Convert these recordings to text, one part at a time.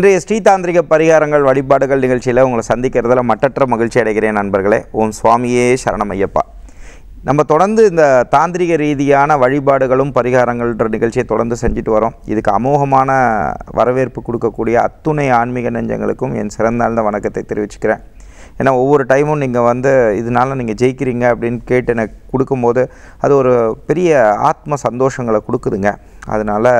இன்றைய ஸ்ரீதாந்திரிக பரிகாரங்கள் வழிபாடுகள் நிகழ்ச்சியில் உங்களை சந்திக்கிறதுல மட்டற்ற மகிழ்ச்சி அடைகிறேன் நண்பர்களே ஓம் சுவாமியே சரணம் ஐயப்பா நம்ம தொடர்ந்து இந்த தாந்திரிக ரீதியான வழிபாடுகளும் பரிகாரங்கள்ன்ற நிகழ்ச்சியை தொடர்ந்து செஞ்சுட்டு வரோம் இதுக்கு அமோகமான வரவேற்பு கொடுக்கக்கூடிய அத்துணை ஆன்மீக நெஞ்சங்களுக்கும் என் சிறந்தாழ்ந்த வணக்கத்தை தெரிவிச்சுக்கிறேன் ஏன்னா ஒவ்வொரு டைமும் நீங்கள் வந்து இதனால் நீங்கள் ஜெயிக்கிறீங்க அப்படின்னு கேட்டு எனக்கு கொடுக்கும்போது அது ஒரு பெரிய ஆத்ம சந்தோஷங்களை கொடுக்குதுங்க அதனால்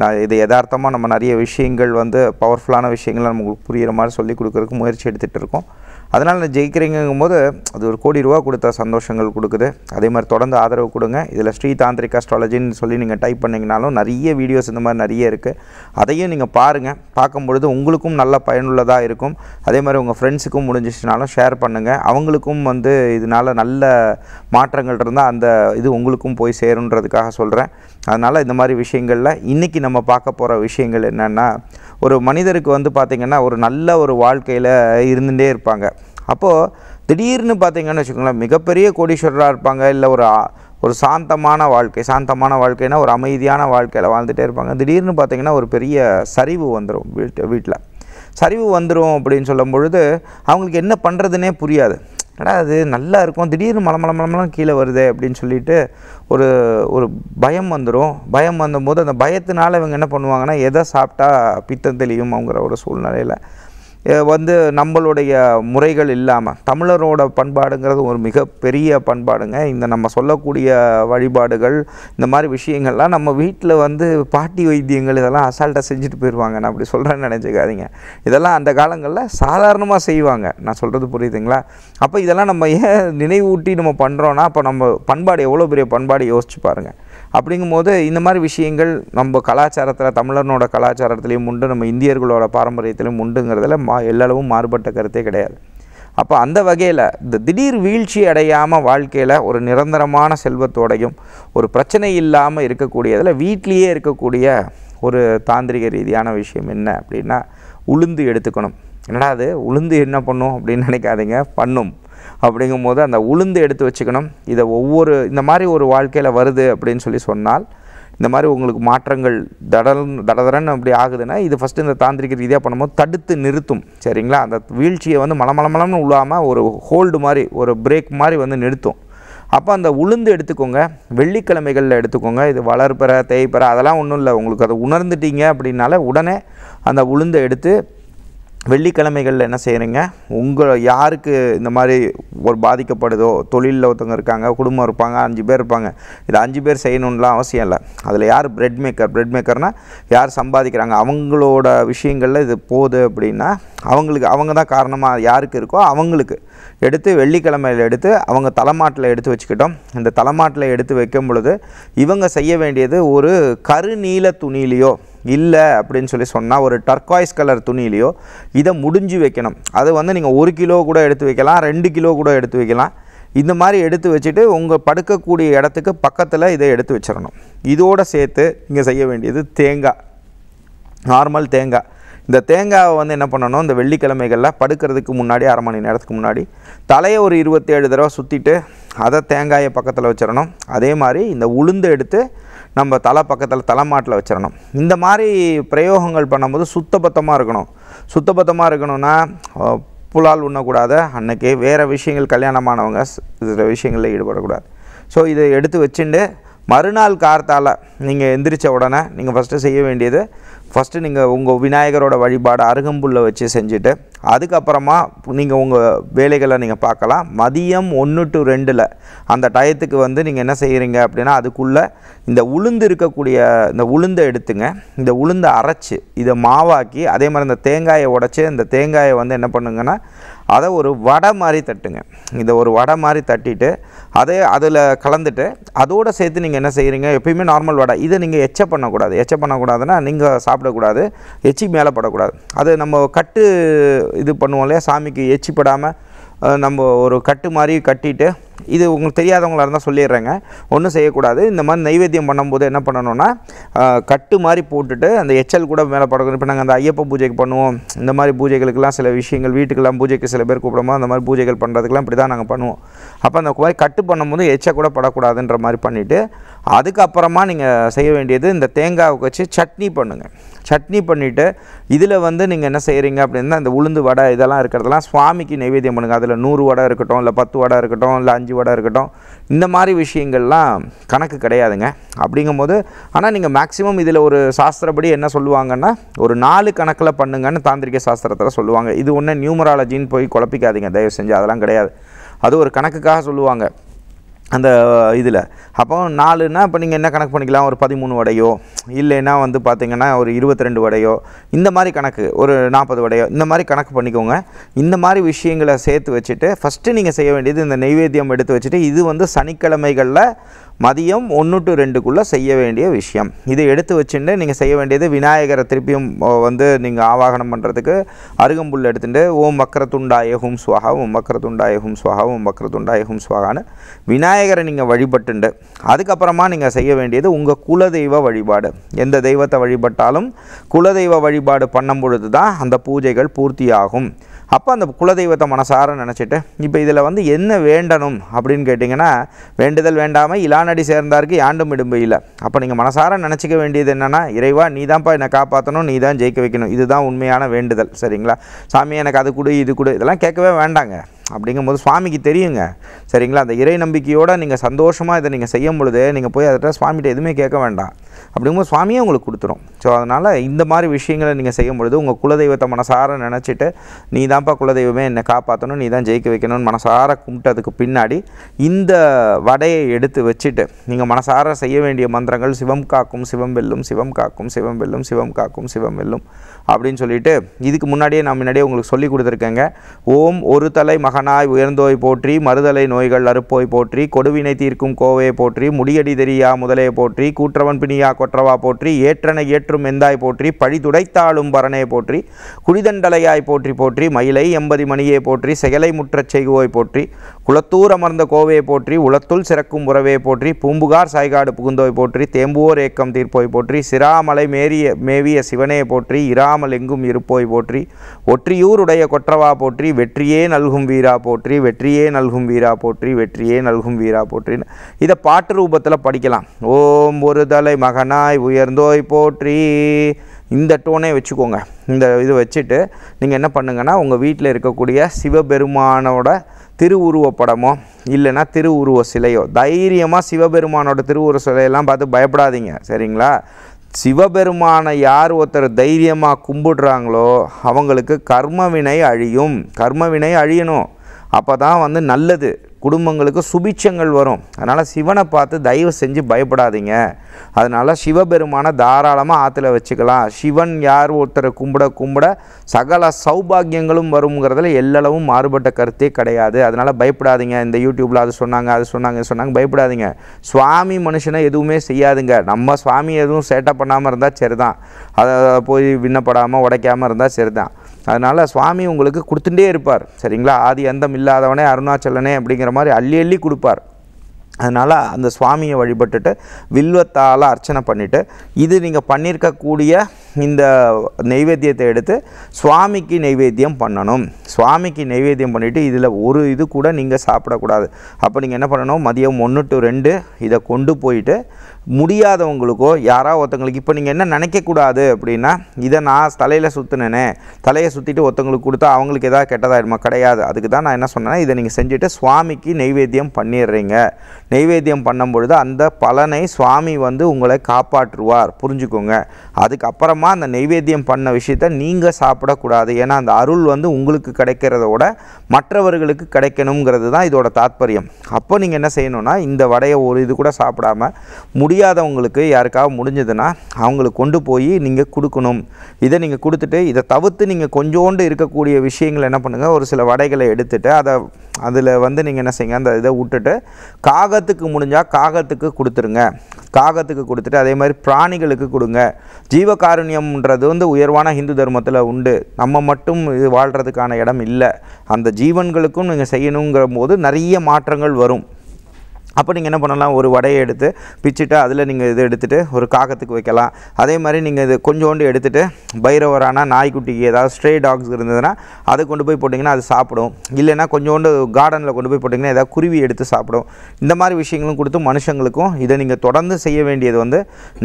நான் இது யதார்த்தமாக நம்ம நிறைய விஷயங்கள் வந்து பவர்ஃபுல்லான விஷயங்கள் நம்மளுக்கு புரிகிற மாதிரி சொல்லி கொடுக்குறதுக்கு முயற்சி எடுத்துகிட்டு இருக்கோம் அதனால் ஜெயிக்கிறீங்கும் போது அது ஒரு கோடி ரூபா கொடுத்த சந்தோஷங்கள் கொடுக்குது அதே மாதிரி தொடர்ந்து ஆதரவு கொடுங்க இதில் ஸ்ரீ தாந்திரிக் அஸ்ட்ராலஜின்னு சொல்லி நீங்கள் டைப் பண்ணிங்கனாலும் நிறைய வீடியோஸ் இந்த மாதிரி நிறைய இருக்குது அதையும் நீங்கள் பாருங்கள் பார்க்கும் பொழுது உங்களுக்கும் நல்ல பயனுள்ளதாக இருக்கும் அதே மாதிரி உங்கள் ஃப்ரெண்ட்ஸுக்கும் முடிஞ்சிச்சுனாலும் ஷேர் பண்ணுங்கள் அவங்களுக்கும் வந்து இதனால் நல்ல மாற்றங்கள் இருந்தால் அந்த இது உங்களுக்கும் போய் சேருன்றதுக்காக சொல்கிறேன் அதனால் இந்த மாதிரி விஷயங்களில் இன்றைக்கி நம்ம பார்க்க போகிற விஷயங்கள் என்னென்னா ஒரு மனிதருக்கு வந்து பார்த்திங்கன்னா ஒரு நல்ல ஒரு வாழ்க்கையில் இருந்துகிட்டே இருப்பாங்க அப்போது திடீர்னு பார்த்திங்கன்னு வச்சுக்கோங்களேன் மிகப்பெரிய கோடீஸ்வரராக இருப்பாங்க இல்லை ஒரு ஒரு சாந்தமான வாழ்க்கை சாந்தமான வாழ்க்கைனா ஒரு அமைதியான வாழ்க்கையில் வாழ்ந்துகிட்டே இருப்பாங்க திடீர்னு பார்த்திங்கன்னா ஒரு பெரிய சரிவு வந்துடும் வீட்டு வீட்டில் சரிவு வந்துடும் அப்படின்னு சொல்லும் பொழுது அவங்களுக்கு என்ன பண்ணுறதுனே புரியாது என்னடா அது நல்லா இருக்கும் திடீர்னு மலம் மலம் கீழே வருது அப்படின்னு சொல்லிட்டு ஒரு ஒரு பயம் வந்துடும் பயம் வந்தபோது அந்த பயத்தினால இவங்க என்ன பண்ணுவாங்கன்னா எதை சாப்பிட்டா பித்தம் தெளியும் அவங்கிற ஒரு சூழ்நிலையில் வந்து நம்மளுடைய முறைகள் இல்லாமல் தமிழரோட பண்பாடுங்கிறது ஒரு மிகப்பெரிய பண்பாடுங்க இந்த நம்ம சொல்லக்கூடிய வழிபாடுகள் இந்த மாதிரி விஷயங்கள்லாம் நம்ம வீட்டில் வந்து பாட்டி வைத்தியங்கள் இதெல்லாம் அசால்ட்டாக செஞ்சுட்டு போயிடுவாங்க நான் அப்படி சொல்கிறேன்னு நினச்சிக்காதீங்க இதெல்லாம் அந்த காலங்களில் சாதாரணமாக செய்வாங்க நான் சொல்கிறது புரியுதுங்களா அப்போ இதெல்லாம் நம்ம ஏன் நினைவூட்டி நம்ம பண்ணுறோன்னா அப்போ நம்ம பண்பாடு எவ்வளோ பெரிய பண்பாடு யோசிச்சு பாருங்கள் அப்படிங்கும்போது இந்த மாதிரி விஷயங்கள் நம்ம கலாச்சாரத்தில் தமிழனோட கலாச்சாரத்துலேயும் உண்டு நம்ம இந்தியர்களோட பாரம்பரியத்திலையும் உண்டுங்கிறதுல மா எல்லளவும் மாறுபட்ட கருத்தே கிடையாது அப்போ அந்த வகையில் இந்த திடீர் வீழ்ச்சி அடையாமல் வாழ்க்கையில் ஒரு நிரந்தரமான செல்வத்தோடையும் ஒரு பிரச்சனை இல்லாமல் இருக்கக்கூடியதில் வீட்லேயே இருக்கக்கூடிய ஒரு தாந்திரிக ரீதியான விஷயம் என்ன அப்படின்னா உளுந்து எடுத்துக்கணும் என்னடா அது உளுந்து என்ன பண்ணும் அப்படின்னு நினைக்காதீங்க பண்ணும் அப்படிங்கும் போது அந்த உளுந்து எடுத்து வச்சுக்கணும் இதை ஒவ்வொரு இந்த மாதிரி ஒரு வாழ்க்கையில் வருது அப்படின்னு சொல்லி சொன்னால் இந்த மாதிரி உங்களுக்கு மாற்றங்கள் தடல் தடதரன்னு அப்படி ஆகுதுன்னா இது ஃபஸ்ட்டு இந்த தாந்திரிக ரீதியாக பண்ணும்போது தடுத்து நிறுத்தும் சரிங்களா அந்த வீழ்ச்சியை வந்து மலமளமளம்னு உள்ளாமல் ஒரு ஹோல்டு மாதிரி ஒரு பிரேக் மாதிரி வந்து நிறுத்தும் அப்போ அந்த உளுந்து எடுத்துக்கோங்க வெள்ளிக்கிழமைகளில் எடுத்துக்கோங்க இது வளர்ப்பற தேய்ப்பற அதெல்லாம் ஒன்றும் இல்லை உங்களுக்கு அதை உணர்ந்துட்டீங்க அப்படின்னால உடனே அந்த உளுந்தை எடுத்து வெள்ளிக்கிழமைகளில் என்ன செய்கிறீங்க உங்கள் யாருக்கு இந்த மாதிரி ஒரு பாதிக்கப்படுதோ தொழிலில் ஒருத்தவங்க இருக்காங்க குடும்பம் இருப்பாங்க அஞ்சு பேர் இருப்பாங்க இது அஞ்சு பேர் செய்யணுன்லாம் அவசியம் இல்லை அதில் யார் பிரெட் மேக்கர் பிரெட் மேக்கர்னால் யார் சம்பாதிக்கிறாங்க அவங்களோட விஷயங்களில் இது போகுது அப்படின்னா அவங்களுக்கு அவங்க தான் காரணமாக யாருக்கு இருக்கோ அவங்களுக்கு எடுத்து வெள்ளிக்கிழமையில் எடுத்து அவங்க தலைமாட்டில் எடுத்து வச்சுக்கிட்டோம் இந்த தலைமாட்டில் எடுத்து வைக்கும் பொழுது இவங்க செய்ய வேண்டியது ஒரு கருநீல துணியிலையோ இல்லை அப்படின்னு சொல்லி சொன்னால் ஒரு டர்காய்ஸ் கலர் துணியிலையோ இதை முடிஞ்சு வைக்கணும் அது வந்து நீங்கள் ஒரு கிலோ கூட எடுத்து வைக்கலாம் ரெண்டு கிலோ கூட எடுத்து வைக்கலாம் இந்த மாதிரி எடுத்து வச்சுட்டு உங்கள் படுக்கக்கூடிய இடத்துக்கு பக்கத்தில் இதை எடுத்து வச்சிடணும் இதோடு சேர்த்து இங்கே செய்ய வேண்டியது தேங்காய் நார்மல் தேங்காய் இந்த தேங்காவை வந்து என்ன பண்ணணும் இந்த வெள்ளிக்கிழமைகளில் படுக்கிறதுக்கு முன்னாடி அரை மணி நேரத்துக்கு முன்னாடி தலையை ஒரு இருபத்தேழு தடவை சுற்றிட்டு அதை தேங்காயை பக்கத்தில் வச்சிடணும் அதே மாதிரி இந்த உளுந்து எடுத்து நம்ம தலை பக்கத்தில் தலைமாட்டில் வச்சிடணும் இந்த மாதிரி பிரயோகங்கள் பண்ணும்போது சுத்தபத்தமாக இருக்கணும் சுத்தபத்தமாக இருக்கணும்னா புலால் உண்ணக்கூடாது அன்னைக்கு வேறு விஷயங்கள் கல்யாணமானவங்க சில விஷயங்களில் ஈடுபடக்கூடாது ஸோ இதை எடுத்து வச்சுட்டு மறுநாள் கார்த்தால் நீங்கள் எந்திரிச்ச உடனே நீங்கள் ஃபஸ்ட்டு செய்ய வேண்டியது ஃபஸ்ட்டு நீங்கள் உங்கள் விநாயகரோட வழிபாடு அருகம்புல்ல வச்சு செஞ்சுட்டு அதுக்கப்புறமா நீங்கள் உங்கள் வேலைகளை நீங்கள் பார்க்கலாம் மதியம் ஒன்று டு ரெண்டில் அந்த டயத்துக்கு வந்து நீங்கள் என்ன செய்கிறீங்க அப்படின்னா அதுக்குள்ளே இந்த உளுந்து இருக்கக்கூடிய இந்த உளுந்தை எடுத்துங்க இந்த உளுந்தை அரைச்சி இதை மாவாக்கி அதே மாதிரி இந்த தேங்காயை உடச்சி இந்த தேங்காயை வந்து என்ன பண்ணுங்கன்னா அதை ஒரு வடை மாதிரி தட்டுங்க இதை ஒரு வடை மாதிரி தட்டிட்டு அதே அதில் கலந்துட்டு அதோடு சேர்த்து நீங்கள் என்ன செய்கிறீங்க எப்பயுமே நார்மல் வடை இதை நீங்கள் எச்ச பண்ணக்கூடாது எச்ச பண்ணக்கூடாதுன்னா நீங்கள் சாப்பிடக்கூடாது எச்சி மேலே படக்கூடாது அது நம்ம கட்டு இது பண்ணுவோம் இல்லையா சாமிக்கு எச்சிப்படாமல் நம்ம ஒரு கட்டு மாதிரி கட்டிட்டு இது உங்களுக்கு தெரியாதவங்களாக இருந்தால் சொல்லிடுறேங்க ஒன்றும் செய்யக்கூடாது இந்த மாதிரி நைவேத்தியம் பண்ணும்போது என்ன பண்ணணும்னா கட்டு மாதிரி போட்டுட்டு அந்த எச்சல் கூட மேலே படக்கணும் இப்போ நாங்கள் அந்த ஐயப்ப பூஜைக்கு பண்ணுவோம் இந்த மாதிரி பூஜைகளுக்கெல்லாம் சில விஷயங்கள் வீட்டுக்கெல்லாம் பூஜைக்கு சில பேர் கூப்பிடமோ அந்த மாதிரி பூஜைகள் பண்ணுறதுக்கெல்லாம் இப்படி தான் நாங்கள் பண்ணுவோம் அப்போ அந்த மாதிரி கட்டு பண்ணும்போது எச்சை கூட படக்கூடாதுன்ற மாதிரி பண்ணிவிட்டு அதுக்கப்புறமா நீங்கள் செய்ய வேண்டியது இந்த தேங்காவை வச்சு சட்னி பண்ணுங்கள் சட்னி பண்ணிவிட்டு இதில் வந்து நீங்கள் என்ன செய்கிறீங்க அப்படின்னா இந்த உளுந்து வடை இதெல்லாம் இருக்கிறதெல்லாம் சுவாமிக்கு நைவேத்தியம் பண்ணுங்கள் அதில் நூறு வடை இருக்கட்டும் இல்லை பத்து வடை இருக்கட்டும் இல்லை அஞ்சு வடை இருக்கட்டும் இந்த மாதிரி விஷயங்கள்லாம் கணக்கு கிடையாதுங்க அப்படிங்கும் போது ஆனால் நீங்கள் மேக்ஸிமம் இதில் ஒரு சாஸ்திரப்படி என்ன சொல்லுவாங்கன்னா ஒரு நாலு கணக்கில் பண்ணுங்கன்னு தாந்திரிக சாஸ்திரத்தில் சொல்லுவாங்க இது ஒன்று நியூமராலஜின்னு போய் குழப்பிக்காதீங்க தயவு செஞ்சு அதெல்லாம் கிடையாது அது ஒரு கணக்குக்காக சொல்லுவாங்க அந்த இதில் அப்போ நாலுன்னா இப்போ நீங்கள் என்ன கணக்கு பண்ணிக்கலாம் ஒரு பதிமூணு வடையோ இல்லைன்னா வந்து பார்த்திங்கன்னா ஒரு இருபத்தி ரெண்டு வடையோ இந்த மாதிரி கணக்கு ஒரு நாற்பது வடையோ இந்த மாதிரி கணக்கு பண்ணிக்கோங்க இந்த மாதிரி விஷயங்களை சேர்த்து வச்சுட்டு ஃபஸ்ட்டு நீங்கள் செய்ய வேண்டியது இந்த நெய்வேத்தியம் எடுத்து வச்சுட்டு இது வந்து சனிக்கிழமைகளில் மதியம் ஒன்று டு ரெண்டுக்குள்ளே செய்ய வேண்டிய விஷயம் இது எடுத்து வச்சுட்டு நீங்கள் செய்ய வேண்டியது விநாயகரை திருப்பியும் வந்து நீங்கள் ஆவாகனம் பண்ணுறதுக்கு அருகம்புல் எடுத்துகிட்டு ஓம் வக்கரத்துண்டாய ஹும் சுவாகா ஓம் வக்கரத்துண்டாய ஹும் சுவாகா ஓம் வக்கரத்துண்டாய ஹும் சுவாகான்னு விநாயகரை நீங்கள் வழிபட்டுண்டு அதுக்கப்புறமா நீங்கள் செய்ய வேண்டியது உங்கள் குலதெய்வ வழிபாடு எந்த தெய்வத்தை வழிபட்டாலும் குலதெய்வ வழிபாடு பண்ணும் பொழுது தான் அந்த பூஜைகள் பூர்த்தியாகும் அப்போ அந்த குலதெய்வத்தை மனசார நினச்சிட்டு இப்போ இதில் வந்து என்ன வேண்டணும் அப்படின்னு கேட்டிங்கன்னா வேண்டுதல் வேண்டாமல் இலானடி சேர்ந்தாருக்கு யாண்டும் இடும்பு இல்லை அப்போ நீங்கள் மனசார நினச்சிக்க வேண்டியது என்னென்னா இறைவா நீ தான்ப்பா என்னை காப்பாற்றணும் நீ தான் ஜெயிக்க வைக்கணும் இதுதான் உண்மையான வேண்டுதல் சரிங்களா சாமி எனக்கு அது கொடு இது கொடு இதெல்லாம் கேட்கவே வேண்டாங்க அப்படிங்கும்போது சுவாமிக்கு தெரியுங்க சரிங்களா அந்த இறை நம்பிக்கையோடு நீங்கள் சந்தோஷமாக இதை நீங்கள் செய்யும் பொழுது நீங்கள் போய் அதட்ட சுவாமிகிட்ட எதுவுமே கேட்க வேண்டாம் அப்படிங்கும்போது சுவாமியே உங்களுக்கு கொடுத்துரும் ஸோ அதனால் இந்த மாதிரி விஷயங்களை நீங்கள் செய்யும் பொழுது உங்கள் குலதெய்வத்தை மனசார நினச்சிட்டு நீ தான்ப்பா குலதெய்வமே என்னை காப்பாற்றணும் நீ தான் ஜெயிக்க வைக்கணும்னு மனசார கும்பிட்டதுக்கு பின்னாடி இந்த வடையை எடுத்து வச்சுட்டு நீங்கள் மனசார செய்ய வேண்டிய மந்திரங்கள் சிவம் காக்கும் சிவம் வெல்லும் சிவம் காக்கும் சிவம் வெல்லும் சிவம் காக்கும் சிவம் வெல்லும் அப்படின்னு சொல்லிட்டு இதுக்கு முன்னாடியே நான் முன்னாடியே உங்களுக்கு சொல்லி கொடுத்துருக்கேங்க ஓம் ஒரு தலை மகனாய் உயர்ந்தோய் போற்றி மறுதலை நோய்கள் அறுப்போய் போற்றி கொடுவினை தீர்க்கும் கோவையை போற்றி முடியடி தெரியா முதலையை போற்றி கூற்றவன் பிணியா கொற்றவா போற்றி ஏற்றனை ஏற்றும் எந்தாய் போற்றி பழி துடைத்தாளும் பரணையை போற்றி குடிதண்டலையாய் போற்றி போற்றி மயிலை எம்பதி மணியை போற்றி செயலை முற்றச் செய்குவோய் போற்றி குளத்தூர் அமர்ந்த கோவையை போற்றி உளத்துள் சிறக்கும் உறவே போற்றி பூம்புகார் சாய்காடு புகுந்தோய் போற்றி தேம்புவோர் ஏக்கம் தீர்ப்போய் போற்றி சிராமலை மேரிய மேவிய சிவனையை போற்றி இராம ஒட்டாமல் எங்கும் இருப்போய் போற்றி ஒற்றியூருடைய கொற்றவா போற்றி வெற்றியே நல்கும் வீரா போற்றி வெற்றியே நல்கும் வீரா போற்றி வெற்றியே நல்கும் வீரா போற்றின்னு இதை பாட்டு ரூபத்தில் படிக்கலாம் ஓம் ஒரு தலை மகனாய் உயர்ந்தோய் போற்றி இந்த டோனே வச்சுக்கோங்க இந்த இதை வச்சுட்டு நீங்கள் என்ன பண்ணுங்கன்னா உங்கள் வீட்டில் இருக்கக்கூடிய சிவபெருமானோட திருவுருவ படமோ இல்லைன்னா திருவுருவ சிலையோ தைரியமாக சிவபெருமானோட திருவுருவ சிலையெல்லாம் பார்த்து பயப்படாதீங்க சரிங்களா சிவபெருமானை யார் ஒருத்தர் தைரியமாக கும்பிடுறாங்களோ அவங்களுக்கு கர்மவினை அழியும் கர்மவினை அழியணும் அப்போ தான் வந்து நல்லது குடும்பங்களுக்கு சுபிச்சங்கள் வரும் அதனால் சிவனை பார்த்து தயவு செஞ்சு பயப்படாதீங்க அதனால் சிவபெருமானை தாராளமாக ஆற்றுல வச்சுக்கலாம் சிவன் யார் ஒருத்தரை கும்பிட கும்பிட சகல சௌபாகியங்களும் வருங்கிறதுல எல்லளவும் மாறுபட்ட கருத்தே கிடையாது அதனால் பயப்படாதீங்க இந்த யூடியூப்பில் அது சொன்னாங்க அது சொன்னாங்க சொன்னாங்க பயப்படாதீங்க சுவாமி மனுஷனை எதுவுமே செய்யாதுங்க நம்ம சுவாமி எதுவும் சேட்டை பண்ணாமல் இருந்தால் சரிதான் அதை போய் விண்ணப்படாமல் உடைக்காமல் இருந்தால் சரிதான் அதனால் சுவாமி உங்களுக்கு கொடுத்துட்டே இருப்பார் சரிங்களா ஆதி அந்தம் இல்லாதவனே அருணாச்சலனே அப்படிங்கிற மாதிரி அள்ளி அள்ளி கொடுப்பார் அதனால் அந்த சுவாமியை வழிபட்டுட்டு வில்வத்தால் அர்ச்சனை பண்ணிவிட்டு இது நீங்கள் பண்ணியிருக்கக்கூடிய இந்த நைவேத்தியத்தை எடுத்து சுவாமிக்கு நைவேத்தியம் பண்ணணும் சுவாமிக்கு நைவேத்தியம் பண்ணிவிட்டு இதில் ஒரு இது கூட நீங்கள் சாப்பிடக்கூடாது அப்போ நீங்கள் என்ன பண்ணணும் மதியம் ஒன்று டு ரெண்டு இதை கொண்டு போயிட்டு முடியாதவங்களுக்கோ யாரோ ஒருத்தங்களுக்கு இப்போ நீங்கள் என்ன நினைக்கக்கூடாது அப்படின்னா இதை நான் தலையில் சுற்றுனேனே தலையை சுற்றிட்டு ஒருத்தவங்களுக்கு கொடுத்தா அவங்களுக்கு எதாவது கெட்டதாயிடுமா கிடையாது அதுக்கு தான் நான் என்ன சொன்னேன்னா இதை நீங்கள் செஞ்சுட்டு சுவாமிக்கு நைவேத்தியம் பண்ணிடுறீங்க நைவேத்தியம் பண்ணும் பொழுது அந்த பலனை சுவாமி வந்து உங்களை காப்பாற்றுவார் புரிஞ்சுக்கோங்க அதுக்கப்புறம் தாராளமாக அந்த நைவேத்தியம் பண்ண விஷயத்த நீங்கள் சாப்பிடக்கூடாது ஏன்னா அந்த அருள் வந்து உங்களுக்கு கிடைக்கிறத விட மற்றவர்களுக்கு கிடைக்கணுங்கிறது தான் இதோட தாற்பயம் அப்போ நீங்கள் என்ன செய்யணும்னா இந்த வடையை ஒரு இது கூட சாப்பிடாமல் முடியாதவங்களுக்கு யாருக்காக முடிஞ்சதுன்னா அவங்களுக்கு கொண்டு போய் நீங்கள் கொடுக்கணும் இதை நீங்கள் கொடுத்துட்டு இதை தவிர்த்து நீங்கள் கொஞ்சோண்டு இருக்கக்கூடிய விஷயங்கள் என்ன பண்ணுங்கள் ஒரு சில வடைகளை எடுத்துகிட்டு அதை அதில் வந்து நீங்கள் என்ன செய்யுங்க அந்த இதை விட்டுட்டு காகத்துக்கு முடிஞ்சால் காகத்துக்கு கொடுத்துருங்க காகத்துக்கு கொடுத்துட்டு அதே மாதிரி பிராணிகளுக்கு கொடுங்க ஜீவகாருண்ய சைத்தன்யம்ன்றது வந்து உயர்வான ஹிந்து தர்மத்தில் உண்டு நம்ம மட்டும் இது வாழ்கிறதுக்கான இடம் இல்லை அந்த ஜீவன்களுக்கும் நீங்கள் செய்யணுங்கிற போது நிறைய மாற்றங்கள் வரும் அப்போ நீங்கள் என்ன பண்ணலாம் ஒரு வடையை எடுத்து பிச்சுட்டு அதில் நீங்கள் இது எடுத்துகிட்டு ஒரு காகத்துக்கு வைக்கலாம் அதே மாதிரி நீங்கள் இது கொஞ்சோண்டு எடுத்துகிட்டு பைரவரானா நாய்க்குட்டிக்கு ஏதாவது ஸ்ட்ரே டாக்ஸ் இருந்ததுன்னா அதை கொண்டு போய் போட்டிங்கன்னா அது சாப்பிடும் இல்லைன்னா கொஞ்சோண்டு கார்டனில் கொண்டு போய் போட்டிங்கன்னா ஏதாவது குருவி எடுத்து சாப்பிடும் இந்த மாதிரி விஷயங்களும் கொடுத்து மனுஷங்களுக்கும் இதை நீங்கள் தொடர்ந்து செய்ய வேண்டியது வந்து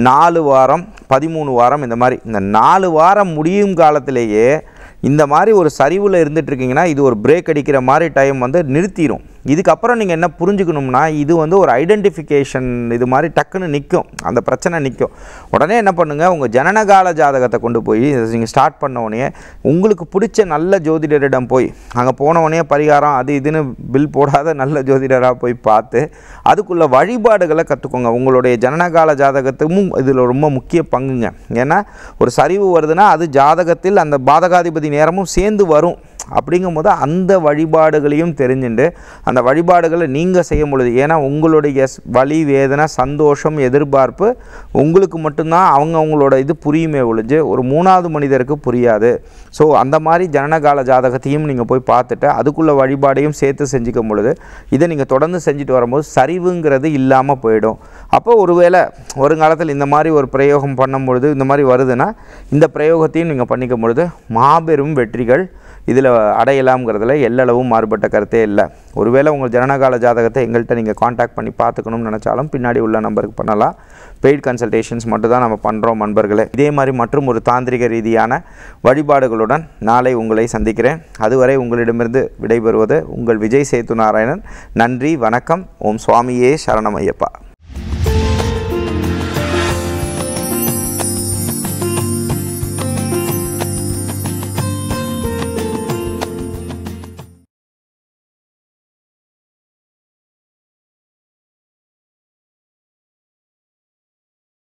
நாலு வாரம் பதிமூணு வாரம் இந்த மாதிரி இந்த நாலு வாரம் முடியும் காலத்திலேயே இந்த மாதிரி ஒரு சரிவில் இருந்துகிட்ருக்கீங்கன்னா இது ஒரு பிரேக் அடிக்கிற மாதிரி டைம் வந்து நிறுத்திடும் இதுக்கப்புறம் நீங்கள் என்ன புரிஞ்சுக்கணும்னா இது வந்து ஒரு ஐடென்டிஃபிகேஷன் இது மாதிரி டக்குன்னு நிற்கும் அந்த பிரச்சனை நிற்கும் உடனே என்ன பண்ணுங்கள் உங்கள் ஜனனகால ஜாதகத்தை கொண்டு போய் நீங்கள் ஸ்டார்ட் பண்ண உடனே உங்களுக்கு பிடிச்ச நல்ல ஜோதிடரிடம் போய் அங்கே போன உடனே பரிகாரம் அது இதுன்னு பில் போடாத நல்ல ஜோதிடராக போய் பார்த்து அதுக்குள்ள வழிபாடுகளை கற்றுக்கோங்க உங்களுடைய ஜனனகால ஜாதகத்துக்கும் இதில் ரொம்ப முக்கிய பங்குங்க ஏன்னா ஒரு சரிவு வருதுன்னா அது ஜாதகத்தில் அந்த பாதகாதிபதி நேரமும் சேர்ந்து வரும் அப்படிங்கும்போது அந்த வழிபாடுகளையும் தெரிஞ்சுட்டு அந்த வழிபாடுகளை நீங்கள் செய்யும் பொழுது ஏன்னா உங்களுடைய வழி வேதனை சந்தோஷம் எதிர்பார்ப்பு உங்களுக்கு மட்டும்தான் அவங்க அவங்களோட இது புரியுமே ஒழிஞ்சு ஒரு மூணாவது மனிதருக்கு புரியாது ஸோ அந்த மாதிரி ஜனனகால ஜாதகத்தையும் நீங்கள் போய் பார்த்துட்டு அதுக்குள்ளே வழிபாடையும் சேர்த்து செஞ்சுக்கும் பொழுது இதை நீங்கள் தொடர்ந்து செஞ்சுட்டு வரும்போது சரிவுங்கிறது இல்லாமல் போயிடும் அப்போ ஒருவேளை ஒரு காலத்தில் இந்த மாதிரி ஒரு பிரயோகம் பண்ணும் பொழுது இந்த மாதிரி வருதுன்னா இந்த பிரயோகத்தையும் நீங்கள் பண்ணிக்கும் பொழுது மாபெரும் வெற்றிகள் இதில் அடையலாம்ங்கிறதுல எல்லளவும் மாறுபட்ட கருத்தே இல்லை ஒருவேளை உங்கள் ஜனனகால ஜாதகத்தை எங்கள்கிட்ட நீங்கள் காண்டாக்ட் பண்ணி பார்த்துக்கணும்னு நினச்சாலும் பின்னாடி உள்ள நம்பருக்கு பண்ணலாம் பெய்ட் கன்சல்டேஷன்ஸ் மட்டும் தான் நம்ம பண்ணுறோம் நண்பர்களே இதே மாதிரி மற்றும் ஒரு தாந்திரிக ரீதியான வழிபாடுகளுடன் நாளை உங்களை சந்திக்கிறேன் அதுவரை உங்களிடமிருந்து விடைபெறுவது உங்கள் விஜய் சேத்து நாராயணன் நன்றி வணக்கம் ஓம் சுவாமியே சரணம் ஐயப்பா